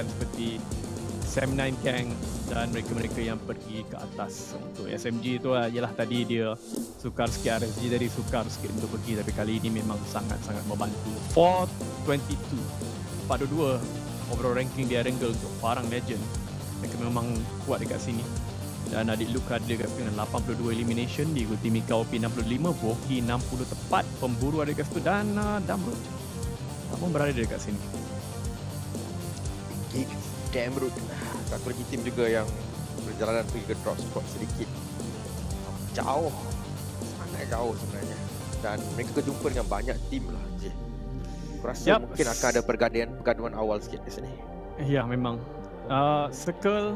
rakan seperti Sam Nine Gang dan mereka-mereka yang pergi ke atas untuk SMG tu ialah tadi dia sukar sikit RSG dari sukar sikit untuk pergi tapi kali ini memang sangat-sangat membantu 422 pada dua overall ranking dia Rengel untuk Farang Legend mereka memang kuat dekat sini dan adik Luka ada dekat dengan 82 elimination diikuti Mika OP 65 Voki 60 tepat pemburu ada dekat situ dan uh, tak apa berada dekat sini pergi camp route aku lagi tim juga yang perjalanan pergi ke drop spot sedikit jauh sangat jauh sebenarnya dan mereka kejumpa dengan banyak tim lah je aku rasa yep. mungkin akan ada pergaduan pergaduan awal sikit di sini ya memang uh, circle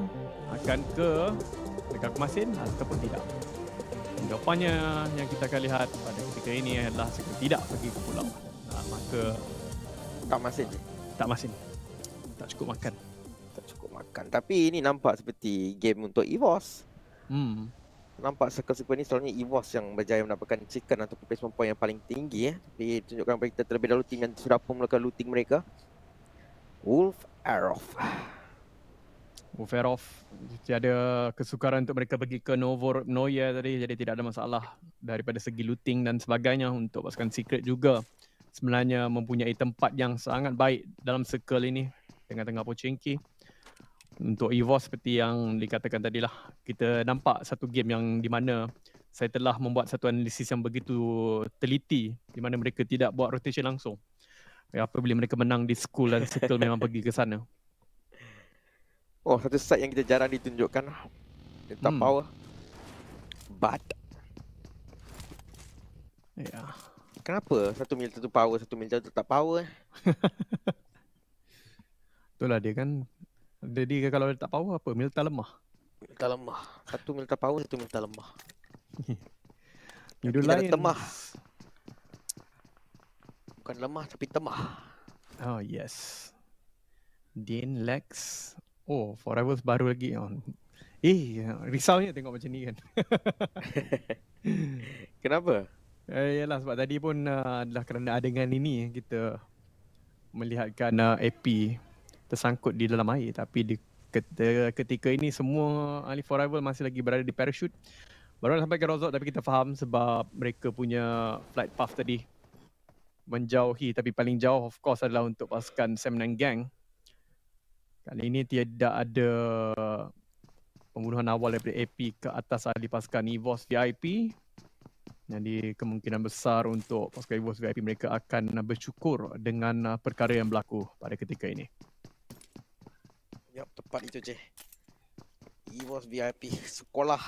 akan ke dekat kemasin ataupun tidak jawapannya yang kita akan lihat pada ketika ini adalah circle tidak pergi ke pulau uh, maka tak masin tak masin tak cukup makan. Tak cukup makan. Tapi ini nampak seperti game untuk EVOS. Hmm. Nampak sekalipun ini selalunya EVOS yang berjaya mendapatkan chicken atau placement point yang paling tinggi eh. Tapi tunjukkan kepada kita terlebih dahulu tim yang sudah pun melakukan looting mereka. Wolf Arrow. Wolf Arrow tiada kesukaran untuk mereka pergi ke Novo Noya tadi jadi tidak ada masalah daripada segi looting dan sebagainya untuk pasukan secret juga sebenarnya mempunyai tempat yang sangat baik dalam sekel ini tengah-tengah pocengki untuk evo seperti yang dikatakan tadi lah kita nampak satu game yang di mana saya telah membuat satu analisis yang begitu teliti di mana mereka tidak buat rotation langsung ya, Apa apabila mereka menang di school dan settle memang pergi ke sana oh satu side yang kita jarang ditunjukkan tentang hmm. power but yeah. kenapa satu mil satu power satu mil satu tak power Itulah dia kan. Jadi kalau dia tak power apa? Milta lemah. Milta lemah. Satu milta power, satu milta lemah. Hidup lain. Temah. Bukan lemah tapi temah. Oh yes. Dean Lex. Oh, Forever baru lagi on. Eh, ni tengok macam ni kan. Kenapa? Eh, yalah sebab tadi pun uh, adalah kerana adegan ini kita melihatkan uh, AP tersangkut di dalam air tapi di ketika ini semua ahli forever masih lagi berada di parachute baru sampai ke resort tapi kita faham sebab mereka punya flight path tadi menjauhi tapi paling jauh of course adalah untuk pasukan Sam dan gang kali ini tidak ada pembunuhan awal daripada AP ke atas ahli pasukan EVOS VIP jadi kemungkinan besar untuk pasukan EVOS VIP mereka akan bercukur dengan uh, perkara yang berlaku pada ketika ini Yup, tepat itu je. EVOS VIP sekolah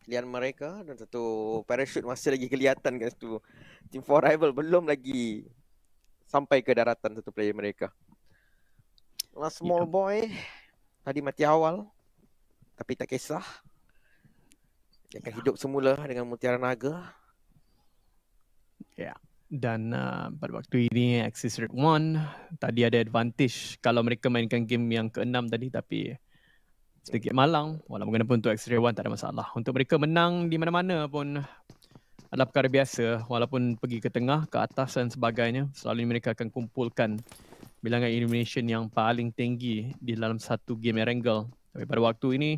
pilihan mereka dan satu parachute masih lagi kelihatan kat situ. Team four Rival belum lagi sampai ke daratan satu player mereka. Last small yep. boy tadi mati awal tapi tak kisah. Dia akan ya. hidup semula dengan mutiara naga. Ya. Yeah dan uh, pada waktu ini Axis Red 1 tadi ada advantage kalau mereka mainkan game yang keenam tadi tapi sedikit malang walaupun kena pun untuk Axis Red 1 tak ada masalah untuk mereka menang di mana-mana pun adalah perkara biasa walaupun pergi ke tengah ke atas dan sebagainya selalu mereka akan kumpulkan bilangan illumination yang paling tinggi di dalam satu game Erangel tapi pada waktu ini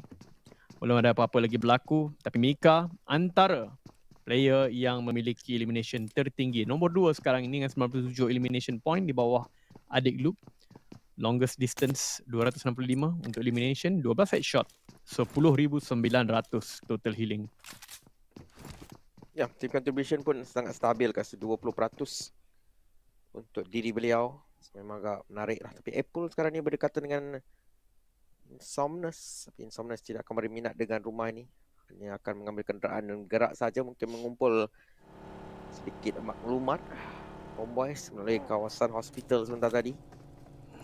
belum ada apa-apa lagi berlaku tapi Mika antara player yang memiliki elimination tertinggi. Nombor 2 sekarang ini dengan 97 elimination point di bawah Adik Loop. Longest distance 265 untuk elimination, 12 shot. 10,900 total healing. Ya, yeah, team contribution pun sangat stabil kat 20% untuk diri beliau. Memang agak menarik lah. Tapi Apple sekarang ni berdekatan dengan Insomnus. Tapi Insomnus tidak akan beri dengan rumah ini yang akan mengambil kenderaan dan gerak saja mungkin mengumpul sedikit maklumat homeboys melalui hmm. kawasan hospital sebentar tadi.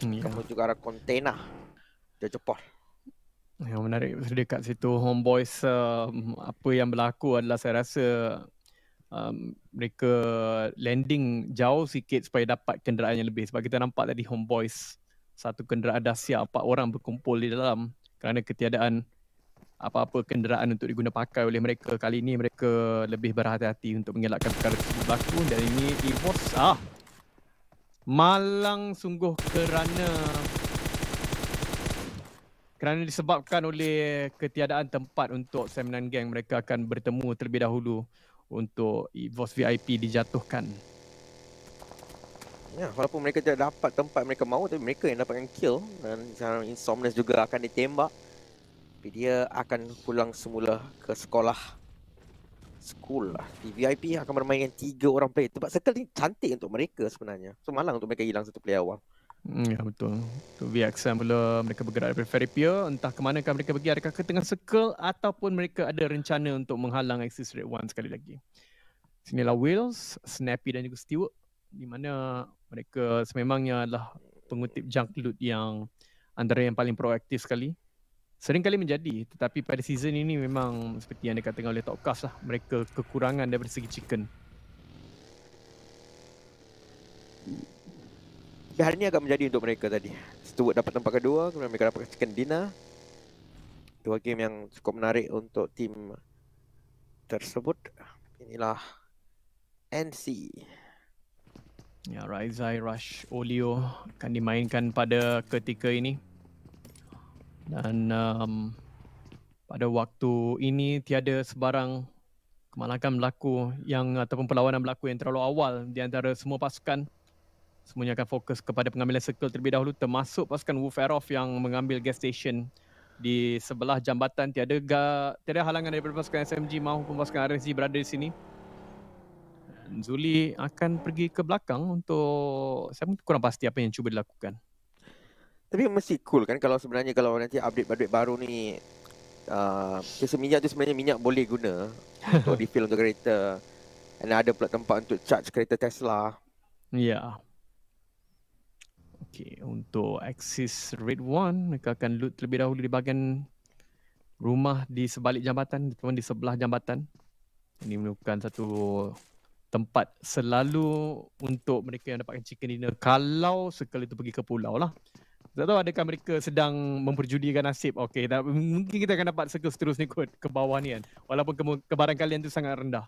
Hmm, yeah. Kamu juga ada kontena, Dia cepat. Yang menarik dekat situ homeboys um, apa yang berlaku adalah saya rasa um, mereka landing jauh sikit supaya dapat kenderaan yang lebih sebab kita nampak tadi homeboys satu kenderaan dah siap empat orang berkumpul di dalam kerana ketiadaan apa-apa kenderaan untuk pakai oleh mereka kali ini mereka lebih berhati-hati untuk mengelakkan perkara tersebut berlaku dan ini Evos ah malang sungguh kerana kerana disebabkan oleh ketiadaan tempat untuk Seminan Gang mereka akan bertemu terlebih dahulu untuk Evos VIP dijatuhkan Ya, walaupun mereka tidak dapat tempat mereka mahu tapi mereka yang dapatkan kill dan Insomnus juga akan ditembak tapi dia akan pulang semula ke sekolah school lah di VIP akan bermain dengan tiga orang player tempat circle ni cantik untuk mereka sebenarnya so malang untuk mereka hilang satu player awal Hmm, ya betul. Tu VXM pula mereka bergerak dari Fairy Pier. Entah ke mana mereka pergi. Adakah ke tengah circle ataupun mereka ada rencana untuk menghalang Axis Red One sekali lagi. Sinilah Wills, Snappy dan juga Stewart. Di mana mereka sememangnya adalah pengutip junk loot yang antara yang paling proaktif sekali Sering kali menjadi tetapi pada season ini memang seperti yang dikatakan oleh Top Cast lah mereka kekurangan daripada segi chicken Ya hari ini agak menjadi untuk mereka tadi Stewart dapat tempat kedua kemudian mereka dapat chicken dina. dua game yang cukup menarik untuk tim tersebut inilah NC Ya, Raizai, Rush, Olio akan dimainkan pada ketika ini dan um, pada waktu ini tiada sebarang kemalangan berlaku yang ataupun perlawanan berlaku yang terlalu awal di antara semua pasukan semuanya akan fokus kepada pengambilan circle terlebih dahulu termasuk pasukan Wolf Arrow yang mengambil gas station di sebelah jambatan tiada ga, tiada halangan daripada pasukan SMG maupun pasukan RSG berada di sini Zuli akan pergi ke belakang untuk saya pun kurang pasti apa yang cuba dilakukan tapi mesti cool kan kalau sebenarnya kalau nanti update-update baru ni uh, minyak tu sebenarnya minyak boleh guna untuk refill untuk kereta. And ada pula tempat untuk charge kereta Tesla. Ya. Yeah. Okay, untuk Axis Red One, mereka akan loot terlebih dahulu di bahagian rumah di sebalik jambatan, ataupun di sebelah jambatan. Ini merupakan satu tempat selalu untuk mereka yang dapatkan chicken dinner kalau sekali itu pergi ke pulau lah. Tak tahu adakah mereka sedang memperjudikan nasib. Okey, mungkin kita akan dapat circle seterusnya kot ke bawah ni kan. Walaupun ke- kebaran kalian tu sangat rendah.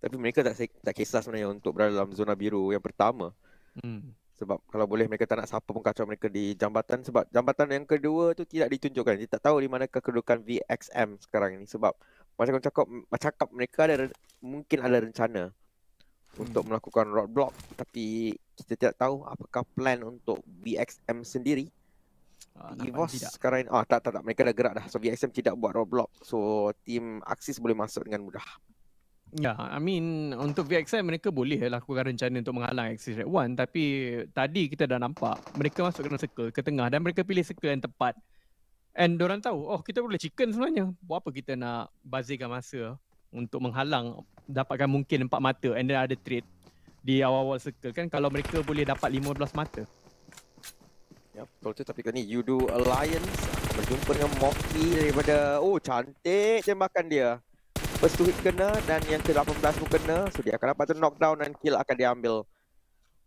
Tapi mereka tak tak kisah sebenarnya untuk berada dalam zona biru yang pertama. Hmm. Sebab kalau boleh mereka tak nak siapa pun kacau mereka di jambatan Sebab jambatan yang kedua tu tidak ditunjukkan Dia tak tahu di mana kedudukan VXM sekarang ni Sebab macam aku cakap, cakap mereka ada, mungkin ada rencana hmm. Untuk melakukan roadblock Tapi kita tidak tahu apakah plan untuk BXM sendiri. Uh, ah, EVOS sekarang ini, oh, ah, tak, tak, tak, mereka dah gerak dah. So BXM tidak buat roblox. So team Axis boleh masuk dengan mudah. Ya, yeah, I mean untuk VXM mereka boleh lakukan rencana untuk menghalang Axis Red 1 tapi tadi kita dah nampak mereka masuk dalam circle ke tengah dan mereka pilih circle yang tepat. And orang tahu, oh kita boleh chicken sebenarnya. Buat apa kita nak bazirkan masa untuk menghalang dapatkan mungkin empat mata and then ada trade di awal-awal circle kan kalau mereka boleh dapat 15 mata. Ya, yep, betul tu tapi kali ni you do alliance berjumpa dengan Moki daripada oh cantik tembakan dia. First hit kena dan yang ke-18 pun kena. So dia akan dapat tu knockdown dan kill akan diambil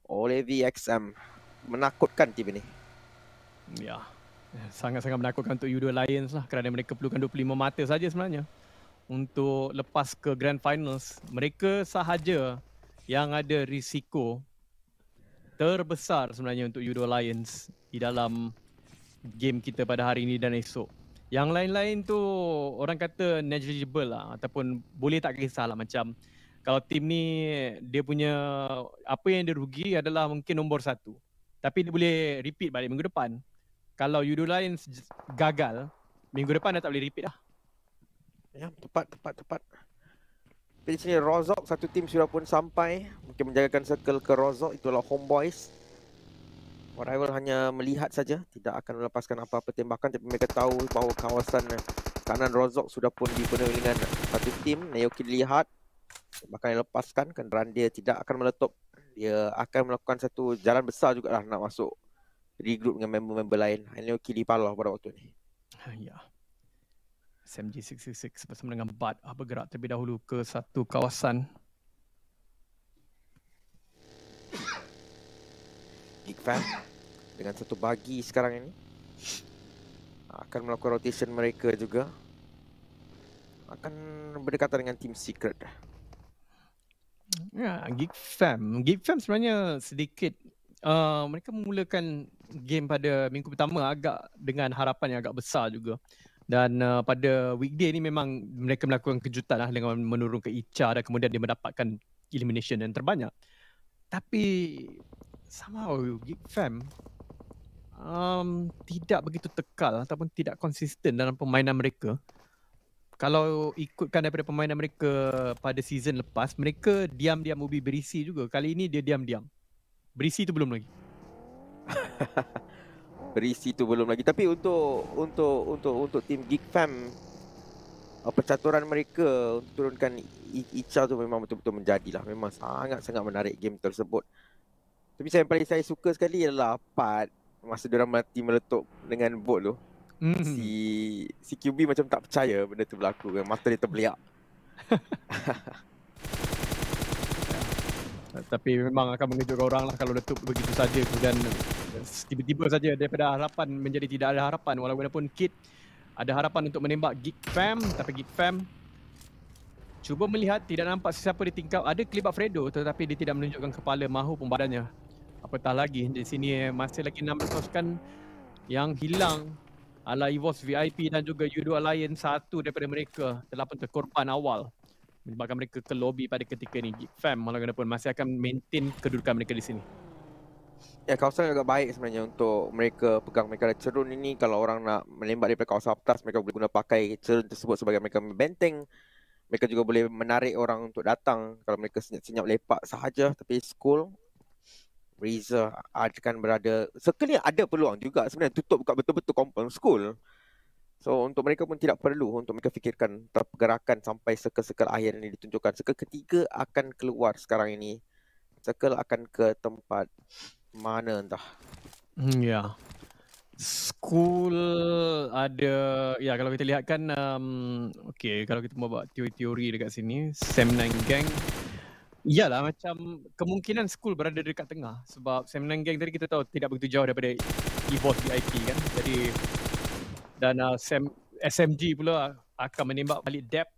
oleh VXM. Menakutkan tim ini. Ya. Yeah. Sangat-sangat menakutkan untuk Yudo Alliance lah kerana mereka perlukan 25 mata saja sebenarnya untuk lepas ke Grand Finals. Mereka sahaja yang ada risiko terbesar sebenarnya untuk Udo Lions di dalam game kita pada hari ini dan esok. Yang lain-lain tu orang kata negligible lah ataupun boleh tak kisah lah macam kalau tim ni dia punya apa yang dia rugi adalah mungkin nombor satu. Tapi dia boleh repeat balik minggu depan. Kalau Udo Lions gagal, minggu depan dah tak boleh repeat dah. Ya, tepat, tepat, tepat. Di sini Rozok satu tim sudah pun sampai Mungkin menjagakan circle ke Rozok Itulah homeboys Rival hanya melihat saja Tidak akan melepaskan apa-apa tembakan Tapi mereka tahu bahawa kawasan kanan Rozok Sudah pun dipenuhi dengan satu tim Naoki lihat Tembakan yang lepaskan Kenderaan dia tidak akan meletup Dia akan melakukan satu jalan besar jugalah Nak masuk regroup dengan member-member lain Naoki dipalau pada waktu ini ah, Ya yeah. SMG666 bersama dengan Bud uh, ah, bergerak terlebih dahulu ke satu kawasan. Geek fam dengan satu bagi sekarang ini akan melakukan rotation mereka juga akan berdekatan dengan team secret. Ya, Geek Fam. Geek Fam sebenarnya sedikit uh, mereka memulakan game pada minggu pertama agak dengan harapan yang agak besar juga dan uh, pada weekday ni memang mereka melakukan kejutan lah dengan ke Icha dan kemudian dia mendapatkan elimination yang terbanyak. Tapi somehow Geek Fam um, tidak begitu tekal ataupun tidak konsisten dalam permainan mereka. Kalau ikutkan daripada permainan mereka pada season lepas, mereka diam-diam ubi berisi juga. Kali ini dia diam-diam. Berisi tu belum lagi. berisi tu belum lagi tapi untuk untuk untuk untuk tim Geek Fam uh, percaturan mereka untuk turunkan Icha tu memang betul-betul menjadilah memang sangat-sangat menarik game tersebut tapi saya yang paling saya suka sekali ialah part masa dia mati meletup dengan bot tu mm. si si QB macam tak percaya benda tu berlaku kan mata dia terbeliak tapi memang akan mengejutkan orang lah kalau letup begitu saja kemudian tiba-tiba saja daripada harapan menjadi tidak ada harapan walaupun Kit ada harapan untuk menembak Geek Fam tapi Geek Fam cuba melihat tidak nampak sesiapa di tingkap ada kelibat Fredo tetapi dia tidak menunjukkan kepala mahupun badannya apatah lagi di sini masih lagi 6 pasukan yang hilang ala Evos VIP dan juga Yudo Alliance satu daripada mereka telah pun terkorban awal menyebabkan mereka ke lobby pada ketika ini Geek Fam walaupun masih akan maintain kedudukan mereka di sini Ya kawasan agak baik sebenarnya untuk mereka pegang mereka cerun ini kalau orang nak melembak daripada kawasan aptas mereka boleh guna pakai cerun tersebut sebagai mereka benteng mereka juga boleh menarik orang untuk datang kalau mereka senyap-senyap lepak sahaja tapi school Reza akan berada sekali ada peluang juga sebenarnya tutup buka betul-betul compound school so untuk mereka pun tidak perlu untuk mereka fikirkan pergerakan sampai sekel-sekel akhir ini ditunjukkan sekel ketiga akan keluar sekarang ini sekel akan ke tempat mana entah. Hmm, Ya. School ada ya kalau kita lihatkan um, okey kalau kita buat teori-teori dekat sini Sam Nine Gang Yalah macam kemungkinan school berada dekat tengah sebab Sam Nine Gang tadi kita tahu tidak begitu jauh daripada Evolve VIP kan. Jadi dan uh, Sam SMG pula akan menembak balik Depp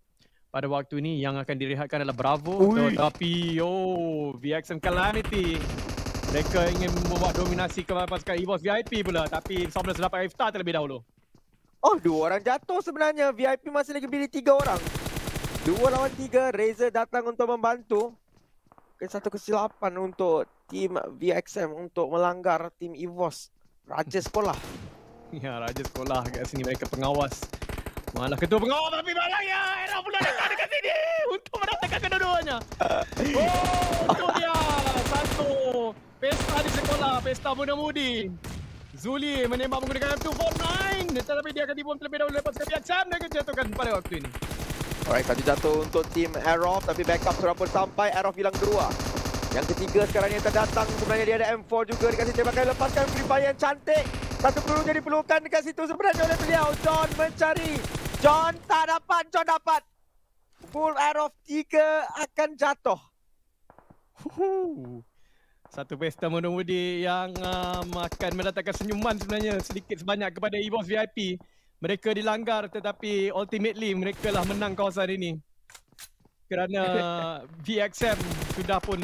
pada waktu ini yang akan direhatkan adalah Bravo Ui. tetapi yo oh, VXM Calamity mereka ingin membuat dominasi kepada pasukan EVOS VIP pula tapi Somnus dapat Rift terlebih dahulu. Oh, dua orang jatuh sebenarnya. VIP masih lagi pilih tiga orang. Dua lawan tiga, Razer datang untuk membantu. Ke satu kesilapan untuk tim VXM untuk melanggar tim EVOS. Raja sekolah. Ya, Raja sekolah kat sini. Mereka pengawas. Malah ketua pengawas tapi malah ya. Era pula datang dekat sini untuk mendatangkan kedua-duanya. Oh, tu dia. Satu. Pesta di sekolah, pesta muda-mudi. Zuli menembak menggunakan M249 tetapi dia akan dibom terlebih dahulu lepas sekali Acham dia akan pada waktu ini. Alright, satu jatuh untuk tim Aerof, tapi backup sudah pun sampai Aerof hilang kedua. Yang ketiga sekarang yang terdatang sebenarnya dia ada M4 juga dikasih tembakan lepaskan free fire yang cantik. Satu peluru jadi perlukan dekat situ sebenarnya oleh beliau. John mencari. John tak dapat, John dapat. Full Aerof 3 akan jatuh. Huhu. Satu pesta menemudi yang um, ah, akan mendatangkan senyuman sebenarnya sedikit sebanyak kepada EVOS VIP. Mereka dilanggar tetapi ultimately mereka lah menang kawasan ini. Kerana VXM sudah pun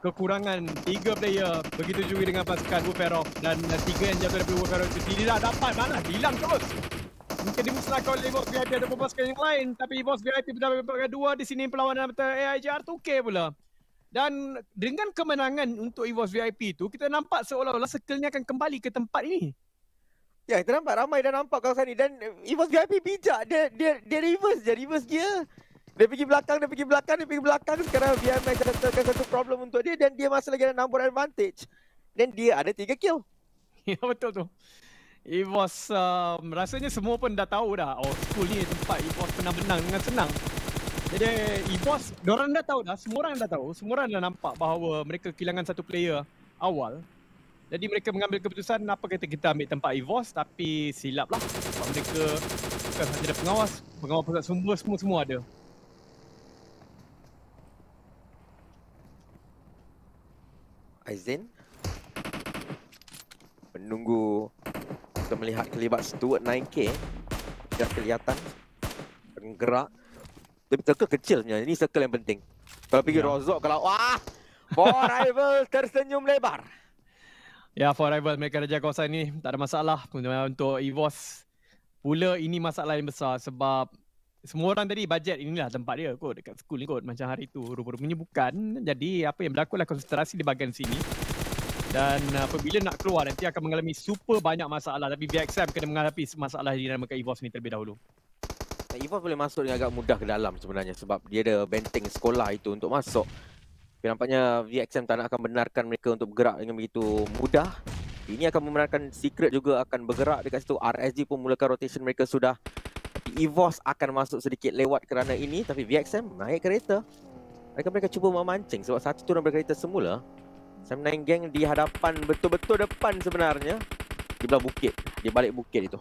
kekurangan tiga player. Begitu juga dengan pasukan Wuferov dan tiga yang jatuh daripada Wuferov itu. tidak dapat mana? Hilang terus. Mungkin dimusnahkan oleh EVOS VIP ada pasukan yang lain. Tapi EVOS VIP sudah berpengaruh dua di sini perlawanan antara AIJR 2K pula. Dan dengan kemenangan untuk EVOS VIP tu, kita nampak seolah-olah circle ni akan kembali ke tempat ini. Ya, kita nampak ramai dah nampak kawasan ni dan eh, EVOS VIP bijak dia dia dia reverse je, reverse gear. Dia pergi belakang, dia pergi belakang, dia pergi belakang sekarang VMS ada terkena satu problem untuk dia dan dia masih lagi ada number advantage. Dan dia ada 3 kill. Ya betul tu. EVOS um, rasanya semua pun dah tahu dah. Oh, school ni tempat EVOS pernah menang dengan senang. Jadi Evos, diorang dah tahu dah, semua orang dah tahu, semua orang dah nampak bahawa mereka kehilangan satu player awal. Jadi mereka mengambil keputusan apa kata kita ambil tempat Evos tapi silap lah sebab mereka bukan saja ada pengawas, pengawas pusat sumber semua-semua ada. Aizen menunggu kita melihat kelibat Stuart 9K Dia kelihatan bergerak tapi circle kecil sebenarnya. Ini circle yang penting. Kalau pergi yeah. Rozok kalau wah, Four Rival tersenyum lebar. Ya, yeah, Four Rival mereka raja kawasan ini. Tak ada masalah untuk EVOS. Pula ini masalah yang besar sebab semua orang tadi bajet inilah tempat dia kot dekat school ni kot macam hari tu rupa-rupanya bukan jadi apa yang berlaku lah konsentrasi di bahagian sini dan apabila nak keluar nanti akan mengalami super banyak masalah tapi VXM kena mengalami masalah di dalam EVOS ni terlebih dahulu Ivan boleh masuk dengan agak mudah ke dalam sebenarnya sebab dia ada benteng sekolah itu untuk masuk. Tapi nampaknya VXM tak nak akan benarkan mereka untuk bergerak dengan begitu mudah. Ini akan membenarkan Secret juga akan bergerak dekat situ. RSG pun mulakan rotation mereka sudah. Tapi EVOS akan masuk sedikit lewat kerana ini. Tapi VXM naik kereta. Mereka mereka cuba memancing sebab satu turun berkereta semula. Sam Nine Gang di hadapan betul-betul depan sebenarnya. Di belah bukit. Di balik bukit itu.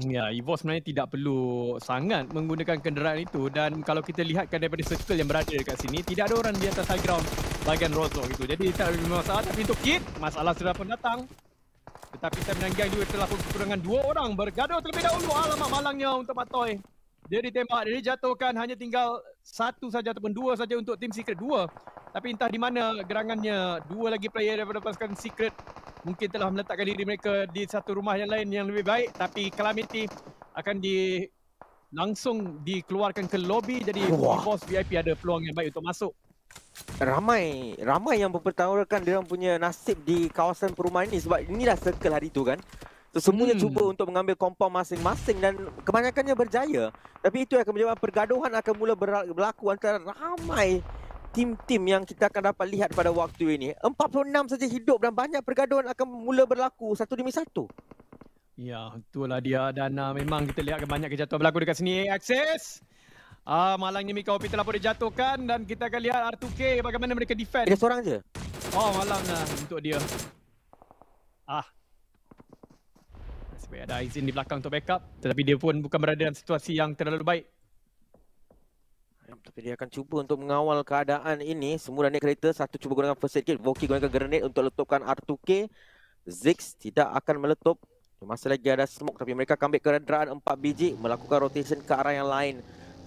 Ya, Evo sebenarnya tidak perlu sangat menggunakan kenderaan itu dan kalau kita lihatkan daripada circle yang berada dekat sini, tidak ada orang di atas high ground bagian Rozo itu Jadi tak ada masalah tapi untuk Kit, masalah sudah pun datang. Tetapi saya menanggang juga telah pun kekurangan dua orang bergaduh terlebih dahulu. Alamak malangnya untuk Pak Toy. Dia ditembak, dia dijatuhkan hanya tinggal satu saja ataupun dua saja untuk tim Secret 2. Tapi entah di mana gerangannya dua lagi player daripada pasukan Secret mungkin telah meletakkan diri mereka di satu rumah yang lain yang lebih baik tapi calamity akan di langsung dikeluarkan ke lobi. jadi boss VIP ada peluang yang baik untuk masuk ramai ramai yang mempertaruhkan dia punya nasib di kawasan perumahan ini sebab inilah circle hari itu kan So, semuanya hmm. cuba untuk mengambil kompon masing-masing dan kebanyakannya berjaya. Tapi itu akan menyebabkan pergaduhan akan mula berlaku antara ramai tim-tim yang kita akan dapat lihat pada waktu ini 46 saja hidup dan banyak pergaduhan akan mula berlaku satu demi satu Ya, itulah dia dan uh, memang kita lihat banyak kejatuhan berlaku dekat sini Akses. Ah uh, malangnya Mika Opi telah pun dijatuhkan dan kita akan lihat R2K bagaimana mereka defend Dia seorang je Oh malangnya uh, untuk dia Ah Sebab ada izin di belakang untuk backup Tetapi dia pun bukan berada dalam situasi yang terlalu baik tapi dia akan cuba untuk mengawal keadaan ini. Semua naik kereta. Satu cuba gunakan first aid kit. Voki gunakan grenade untuk letupkan R2K. Ziggs tidak akan meletup. Masih lagi ada smoke. Tapi mereka akan ambil kerenderaan empat biji. Melakukan rotation ke arah yang lain.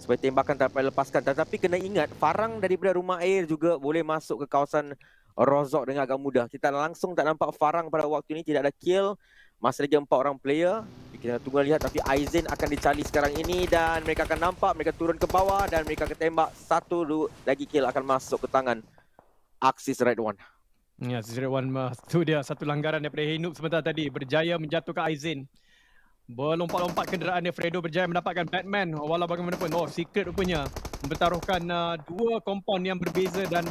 Supaya tembakan dapat lepaskan. Tetapi kena ingat. Farang daripada rumah air juga boleh masuk ke kawasan Rozok dengan agak mudah. Kita langsung tak nampak Farang pada waktu ini. Tidak ada kill. Masih lagi empat orang player Kita nak tunggu lihat Tapi Aizen akan dicari sekarang ini Dan mereka akan nampak Mereka turun ke bawah Dan mereka akan tembak Satu lagi kill akan masuk ke tangan Axis Red One Ya, Axis Red One uh, tu dia satu langgaran daripada Hinoop sebentar tadi Berjaya menjatuhkan Aizen Berlompat-lompat kenderaan dia Fredo berjaya mendapatkan Batman Walau bagaimanapun Oh, secret rupanya Mempertaruhkan uh, dua kompon yang berbeza Dan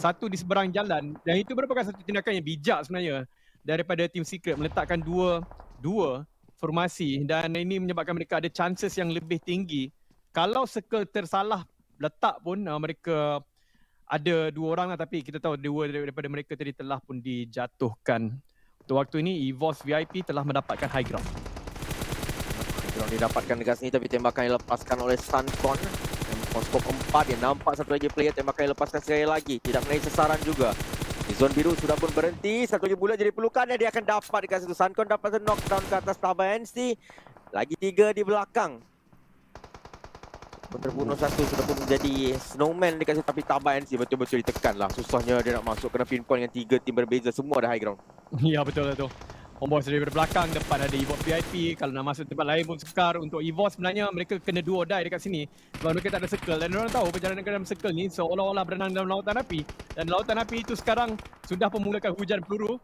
satu di seberang jalan Dan itu merupakan satu tindakan yang bijak sebenarnya daripada tim Secret meletakkan dua dua formasi dan ini menyebabkan mereka ada chances yang lebih tinggi kalau circle tersalah letak pun uh, mereka ada dua orang lah tapi kita tahu dua daripada mereka tadi telah pun dijatuhkan. Untuk waktu ini Evos VIP telah mendapatkan high ground. High ground didapatkan dekat sini tapi tembakan yang lepaskan oleh Suncon. Dan Fosco keempat yang nampak satu lagi player tembakan yang lepaskan sekali lagi. Tidak menaik sasaran juga. Zon biru sudah pun berhenti. Satu je jadi pelukan dan dia akan dapat dekat situ. Sankon dapat knockdown ke atas tabah NC. Lagi tiga di belakang. Terbunuh satu sudah pun menjadi snowman dekat situ. Tapi tabah NC betul-betul ditekan lah. Susahnya dia nak masuk kena pinpoint yang tiga tim berbeza. Semua ada high ground. Ya betul lah tu. Homeboy daripada belakang, depan ada Evo VIP. Kalau nak masuk tempat lain pun sukar. Untuk Evo sebenarnya mereka kena dua die dekat sini. Sebab mereka tak ada circle dan orang tahu perjalanan ke dalam circle ni seolah-olah berenang dalam lautan api. Dan lautan api itu sekarang sudah memulakan hujan peluru.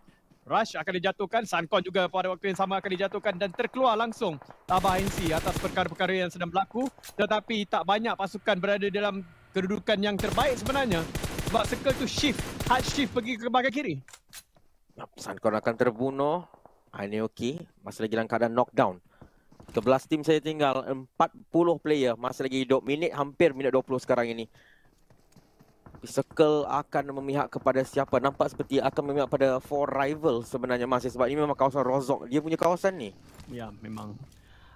Rush akan dijatuhkan, Sankon juga pada waktu yang sama akan dijatuhkan dan terkeluar langsung Tabah NC atas perkara-perkara yang sedang berlaku. Tetapi tak banyak pasukan berada dalam kedudukan yang terbaik sebenarnya. Sebab circle tu shift, hard shift pergi ke bahagian kiri. Sankon akan terbunuh. Ainoki ah, masih lagi dalam keadaan knockdown. 13 tim saya tinggal 40 player masih lagi hidup minit hampir minit 20 sekarang ini. Circle akan memihak kepada siapa? Nampak seperti akan memihak pada four rival sebenarnya masih sebab ini memang kawasan Rozok. Dia punya kawasan ni. Ya, memang.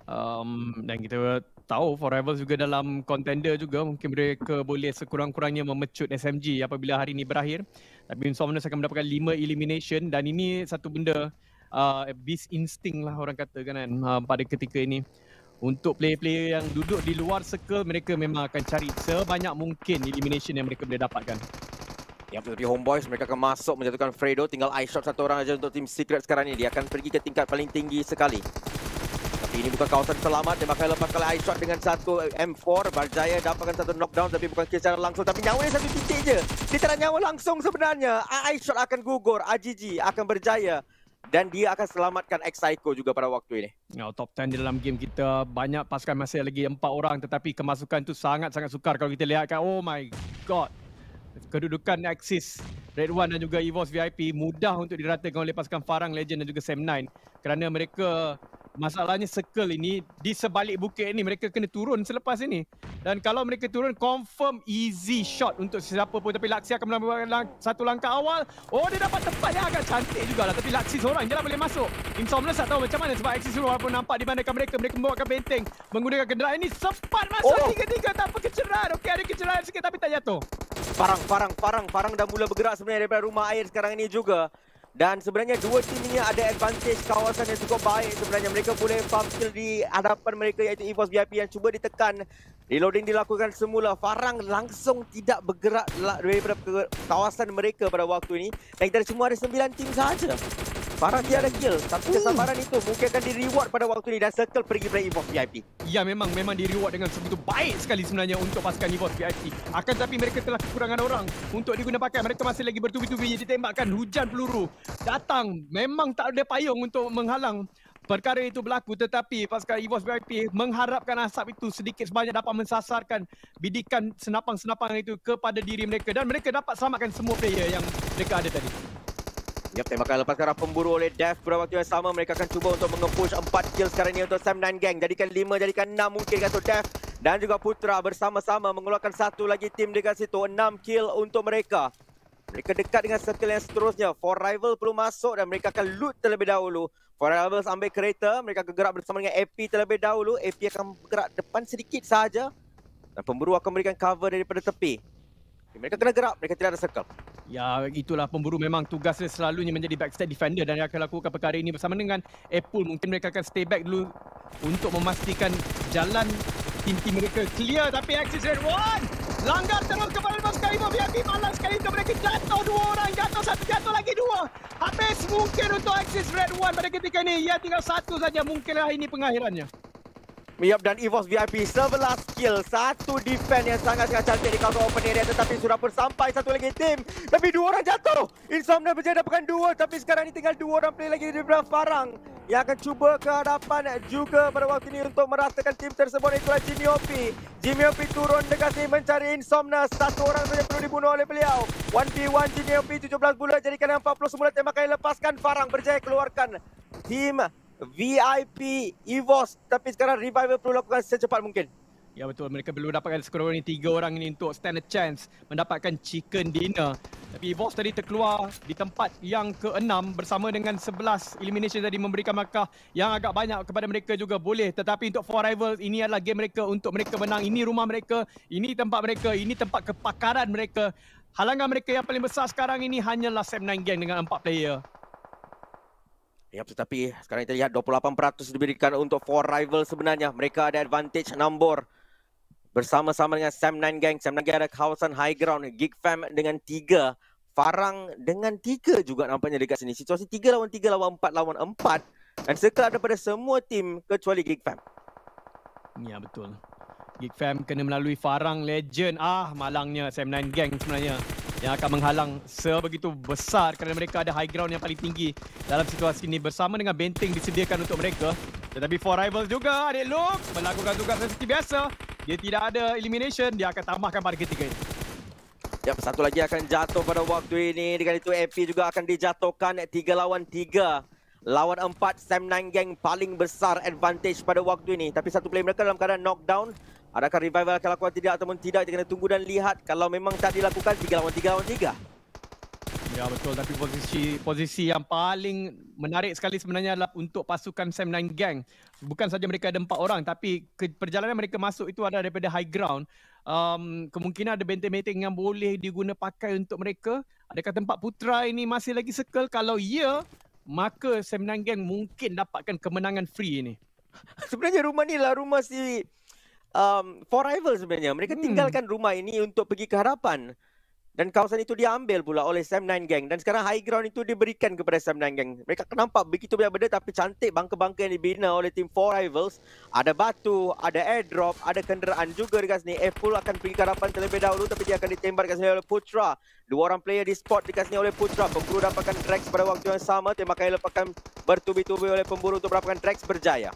Um, dan kita tahu four rivals juga dalam contender juga mungkin mereka boleh sekurang-kurangnya memecut SMG apabila hari ini berakhir. Tapi Insomnus akan mendapatkan 5 elimination dan ini satu benda uh, beast instinct lah orang kata kan, kan uh, pada ketika ini untuk player-player yang duduk di luar circle mereka memang akan cari sebanyak mungkin elimination yang mereka boleh dapatkan yang tu tapi homeboys mereka akan masuk menjatuhkan Fredo tinggal eye shot satu orang aja untuk tim secret sekarang ini dia akan pergi ke tingkat paling tinggi sekali Tapi ini bukan kawasan selamat dia bakal lepas kali shot dengan satu M4 Barjaya dapatkan satu knockdown tapi bukan secara langsung tapi nyawa dia satu titik je dia tak nyawa langsung sebenarnya shot akan gugur AGG akan berjaya dan dia akan selamatkan Exaiko juga pada waktu ini. Oh, top 10 di dalam game kita banyak pasukan masih lagi empat orang tetapi kemasukan itu sangat-sangat sukar kalau kita lihatkan. Oh my god. Kedudukan Axis, Red One dan juga EVOS VIP mudah untuk diratakan oleh pasukan Farang Legend dan juga Sam9 kerana mereka masalahnya circle ini di sebalik bukit ini mereka kena turun selepas ini dan kalau mereka turun confirm easy shot untuk siapa pun tapi Laksi akan melakukan lang satu langkah awal oh dia dapat tempat yang agak cantik juga lah tapi Laksi seorang je lah boleh masuk insomnes tak tahu macam mana sebab Axis Hero walaupun nampak di manakah mereka mereka membawakan benteng menggunakan kenderaan ini sempat masuk oh! tiga-tiga oh. tanpa kecerahan okey ada kecerahan sikit tapi tak jatuh Parang, parang, parang, parang dah mula bergerak sebenarnya daripada rumah air sekarang ini juga. Dan sebenarnya dua tim ini ada advantage kawasan yang cukup baik sebenarnya. Mereka boleh farm skill di hadapan mereka iaitu EVOS VIP yang cuba ditekan. Reloading dilakukan semula. Farang langsung tidak bergerak daripada kawasan mereka pada waktu ini. Dan kita semua ada sembilan tim sahaja. Barang dia ada kill tapi kesabaran itu mungkin akan di reward pada waktu ini dan circle pergi pada Evo VIP. Ya memang memang di reward dengan begitu baik sekali sebenarnya untuk pasukan Evo VIP. Akan tetapi mereka telah kekurangan orang untuk digunakan. Mereka masih lagi bertubi-tubi ditembakkan hujan peluru datang memang tak ada payung untuk menghalang Perkara itu berlaku tetapi pasukan EVOS VIP mengharapkan asap itu sedikit sebanyak dapat mensasarkan bidikan senapang-senapang itu kepada diri mereka dan mereka dapat selamatkan semua player yang mereka ada tadi. Yap, tembakan lepas arah pemburu oleh Dev pada waktu yang sama. Mereka akan cuba untuk mengepush empat kill sekarang ini untuk Sam dan Gang. Jadikan lima, jadikan enam mungkin kata Dev. Dan juga Putra bersama-sama mengeluarkan satu lagi tim dekat situ. enam kill untuk mereka. Mereka dekat dengan circle yang seterusnya. Four rival perlu masuk dan mereka akan loot terlebih dahulu. Four rivals ambil kereta. Mereka akan gerak bersama dengan AP terlebih dahulu. AP akan bergerak depan sedikit sahaja. Dan pemburu akan memberikan cover daripada tepi. Okay, mereka kena gerak, mereka tidak ada circle. Ya, itulah pemburu memang tugasnya dia selalunya menjadi backstep defender dan akan lakukan perkara ini bersama dengan Apple. Mungkin mereka akan stay back dulu untuk memastikan jalan tim-tim mereka clear. Tapi Axis Red One langgar terus kepada Lepas sekali. VIP malas sekali untuk mereka jatuh dua orang. Jatuh satu, jatuh lagi dua. Habis mungkin untuk Axis Red One pada ketika ini. ia tinggal satu saja. Mungkinlah ini pengakhirannya. Yup, dan EVOS VIP 11 kill. Satu defend yang sangat-sangat cantik di kawasan open area. Tetapi sudah bersampai satu lagi tim. Tapi dua orang jatuh. Insomnia berjaya dapatkan dua. Tapi sekarang ini tinggal dua orang play lagi di belakang Farang. Yang akan cuba ke hadapan juga pada waktu ini untuk merasakan tim tersebut. Itulah Jimmy OP. Jimmy OP turun dekat sini mencari Insomnia. Satu orang saja perlu dibunuh oleh beliau. 1v1 Jimmy OP 17 bulat. Jadikan 40 semula tembakan yang lepaskan. Farang berjaya keluarkan tim VIP EVOS tapi sekarang revival perlu lakukan secepat mungkin. Ya betul, mereka perlu dapatkan skor ini tiga orang ini untuk stand a chance mendapatkan chicken dinner. Tapi EVOS tadi terkeluar di tempat yang keenam bersama dengan sebelas elimination tadi memberikan markah yang agak banyak kepada mereka juga boleh. Tetapi untuk four rival ini adalah game mereka untuk mereka menang. Ini rumah mereka, ini tempat mereka, ini tempat kepakaran mereka. Halangan mereka yang paling besar sekarang ini hanyalah Sam9 Gang dengan empat player. Ya, tetapi sekarang kita lihat 28% diberikan untuk Four Rival sebenarnya. Mereka ada advantage number bersama-sama dengan Sam Nine Gang. Sam Nine Gang ada kawasan high ground. Geek Fam dengan tiga Farang dengan tiga juga nampaknya dekat sini. Situasi tiga lawan tiga lawan empat lawan empat Dan sekarang daripada semua tim kecuali Geek Fam. Ya, betul. Geek Fam kena melalui Farang Legend. Ah, malangnya Sam Nine Gang sebenarnya yang akan menghalang sebegitu besar kerana mereka ada high ground yang paling tinggi dalam situasi ini bersama dengan benteng disediakan untuk mereka. Tetapi four rivals juga, Adik Luke melakukan tugas seperti biasa. Dia tidak ada elimination, dia akan tambahkan pada ketiga. ini. Ya, satu lagi akan jatuh pada waktu ini. Dengan itu, MP juga akan dijatuhkan. Tiga lawan tiga. Lawan empat, Sam Nine Gang paling besar advantage pada waktu ini. Tapi satu player mereka dalam keadaan knockdown. Adakah revival akan lakukan tidak ataupun tidak kita kena tunggu dan lihat kalau memang tak dilakukan 3 lawan 3 lawan 3. Ya betul tapi posisi posisi yang paling menarik sekali sebenarnya adalah untuk pasukan Sam9 Gang. Bukan saja mereka ada 4 orang tapi perjalanan mereka masuk itu ada daripada high ground. Um, kemungkinan ada benteng-benteng yang boleh diguna pakai untuk mereka. Adakah tempat putra ini masih lagi circle? Kalau ya, maka Sam9 Gang mungkin dapatkan kemenangan free ini. sebenarnya rumah ni lah rumah si um, four rivals sebenarnya. Mereka hmm. tinggalkan rumah ini untuk pergi ke harapan Dan kawasan itu diambil pula oleh Sam Nine Gang. Dan sekarang high ground itu diberikan kepada Sam Nine Gang. Mereka nampak begitu banyak benda tapi cantik bangka-bangka yang dibina oleh tim Four Rivals. Ada batu, ada airdrop, ada kenderaan juga dekat sini. Apple akan pergi ke harapan terlebih dahulu tapi dia akan ditembak dekat sini oleh Putra. Dua orang player di spot dekat sini oleh Putra. Pemburu dapatkan tracks pada waktu yang sama. Tembakan yang lepakan bertubi-tubi oleh pemburu untuk mendapatkan tracks berjaya.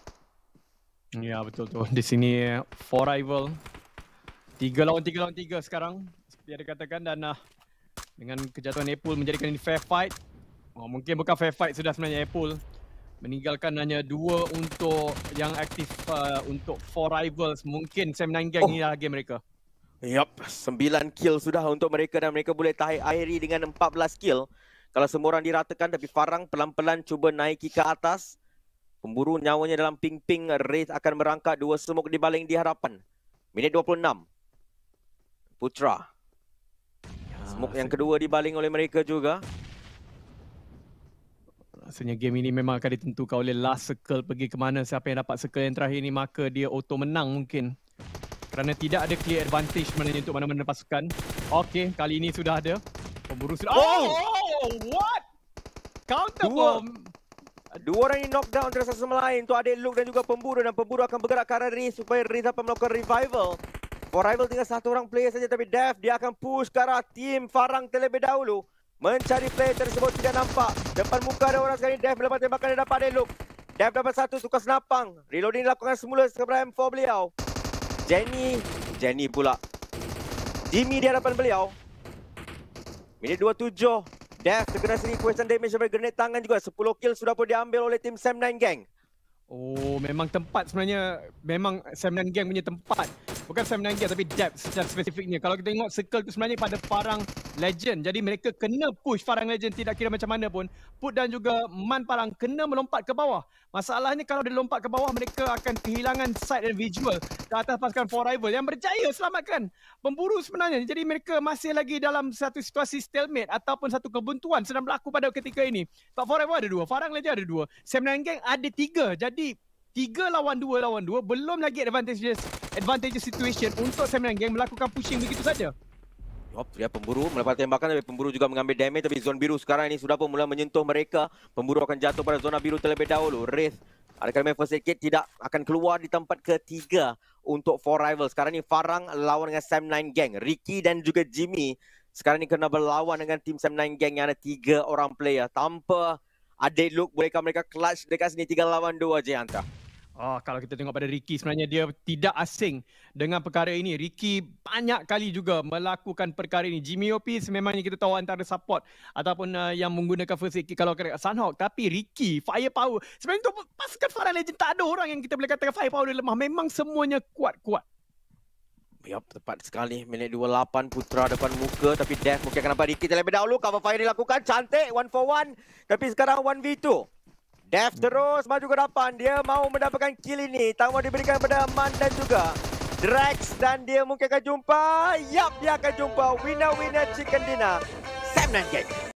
Hmm. Ya betul tu. Di sini four rival. Tiga lawan tiga lawan tiga sekarang. Seperti ada katakan dan uh, dengan kejatuhan Apple menjadikan ini fair fight. Oh, mungkin bukan fair fight sudah sebenarnya Apple. Meninggalkan hanya dua untuk yang aktif uh, untuk four rivals. Mungkin Sam9 Gang oh. ni lah game mereka. Yup, sembilan kill sudah untuk mereka dan mereka boleh tahir airi dengan empat belas kill. Kalau semua orang diratakan tapi Farang pelan-pelan cuba naiki ke atas. Pemburu nyawanya dalam ping-ping. Wraith akan merangkak dua semuk di baling di hadapan. Minit 26. Putra. Ah, semuk yang kedua dibaling oleh mereka juga. Rasanya game ini memang akan ditentukan oleh last circle pergi ke mana. Siapa yang dapat circle yang terakhir ini maka dia auto menang mungkin. Kerana tidak ada clear advantage mana untuk mana-mana pasukan. Okey, kali ini sudah ada. Pemburu sudah... Oh! oh! What? Counter bomb! Dua orang yang knockdown antara satu sama lain Tu ada Luke dan juga Pemburu Dan Pemburu akan bergerak ke arah Riz Supaya Riz dapat melakukan revival For rival tinggal satu orang player saja Tapi Dev dia akan push ke arah tim Farang terlebih dahulu Mencari player tersebut tidak nampak Depan muka ada orang sekarang ini Dev melepas tembakan dia dapat ada Luke Dev dapat satu tukar senapang Reloading dilakukan semula sebelum M4 beliau Jenny Jenny pula Jimmy di hadapan beliau Minit 27 Death terkena sini poison damage daripada grenade tangan juga. 10 kill sudah pun diambil oleh tim Sam9 Gang. Oh, memang tempat sebenarnya. Memang Sam9 Gang punya tempat bukan saya menanggih tapi depth secara spesifiknya. Kalau kita tengok circle tu sebenarnya pada farang legend. Jadi mereka kena push farang legend tidak kira macam mana pun. Put dan juga man farang kena melompat ke bawah. Masalahnya kalau dia lompat ke bawah mereka akan kehilangan sight and visual ke atas pasukan four rival yang berjaya selamatkan pemburu sebenarnya. Jadi mereka masih lagi dalam satu situasi stalemate ataupun satu kebuntuan sedang berlaku pada ketika ini. Top four rival ada dua, Farang legend ada dua, Sam Nanggang ada tiga. Jadi Tiga lawan dua lawan dua Belum lagi advantageous advantage situation Untuk Seminan Gang Melakukan pushing begitu saja Yop, dia pemburu mendapat tembakan tapi pemburu juga mengambil damage tapi zona biru sekarang ini sudah pun mula menyentuh mereka. Pemburu akan jatuh pada zona biru terlebih dahulu. Wraith adakah main first aid kit tidak akan keluar di tempat ketiga untuk four rivals. Sekarang ini Farang lawan dengan Sam9 Gang. Ricky dan juga Jimmy sekarang ini kena berlawan dengan tim Sam9 Gang yang ada tiga orang player. Tanpa adik look. bolehkah mereka clutch dekat sini tiga lawan dua je hantar oh, kalau kita tengok pada Ricky sebenarnya dia tidak asing dengan perkara ini. Ricky banyak kali juga melakukan perkara ini. Jimmy Opis memangnya kita tahu antara support ataupun uh, yang menggunakan first aid kalau kena Sunhawk tapi Ricky firepower. Sebenarnya tu pasukan Fallen Legend tak ada orang yang kita boleh katakan firepower dia lemah. Memang semuanya kuat-kuat. Ya, tepat sekali. Minit 28, Putra depan muka. Tapi Death mungkin akan nampak Ricky terlebih dahulu. Cover fire dilakukan. Cantik, one for one. Tapi sekarang one v two. Dev terus maju ke depan. Dia mahu mendapatkan kill ini. Tak mau diberikan kepada Man dan juga Drax. Dan dia mungkin akan jumpa. Yap, dia akan jumpa. Winner-winner Chicken Dinner. Sam Nangek.